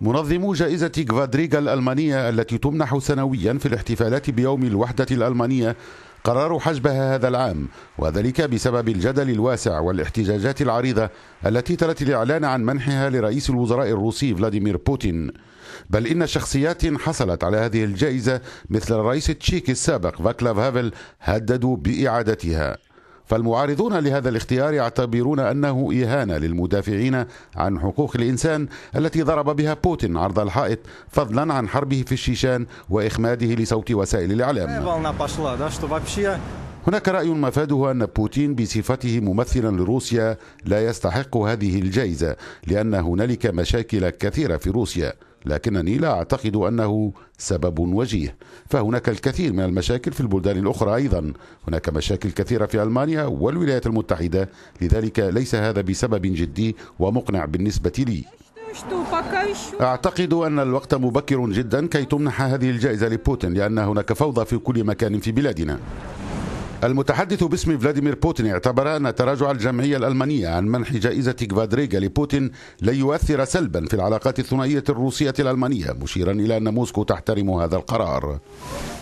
منظمو جائزة كفادريغا الألمانية التي تمنح سنويا في الاحتفالات بيوم الوحدة الألمانية قرروا حجبها هذا العام وذلك بسبب الجدل الواسع والاحتجاجات العريضة التي تلت الإعلان عن منحها لرئيس الوزراء الروسي فلاديمير بوتين بل إن شخصيات حصلت على هذه الجائزة مثل الرئيس التشيكي السابق فاكلاف هافل هددوا بإعادتها فالمعارضون لهذا الاختيار يعتبرون انه اهانه للمدافعين عن حقوق الانسان التي ضرب بها بوتين عرض الحائط فضلا عن حربه في الشيشان واخماده لصوت وسائل الاعلام. هناك رأي مفاده أن بوتين بصفته ممثلا لروسيا لا يستحق هذه الجائزة لأن هنالك مشاكل كثيرة في روسيا لكنني لا أعتقد أنه سبب وجيه فهناك الكثير من المشاكل في البلدان الأخرى أيضا هناك مشاكل كثيرة في ألمانيا والولايات المتحدة لذلك ليس هذا بسبب جدي ومقنع بالنسبة لي أعتقد أن الوقت مبكر جدا كي تمنح هذه الجائزة لبوتين لأن هناك فوضى في كل مكان في بلادنا المتحدث باسم فلاديمير بوتين اعتبر أن تراجع الجمعية الألمانية عن منح جائزة كفادريغا لبوتين لن يؤثر سلبا في العلاقات الثنائية الروسية الألمانية مشيرا إلى أن موسكو تحترم هذا القرار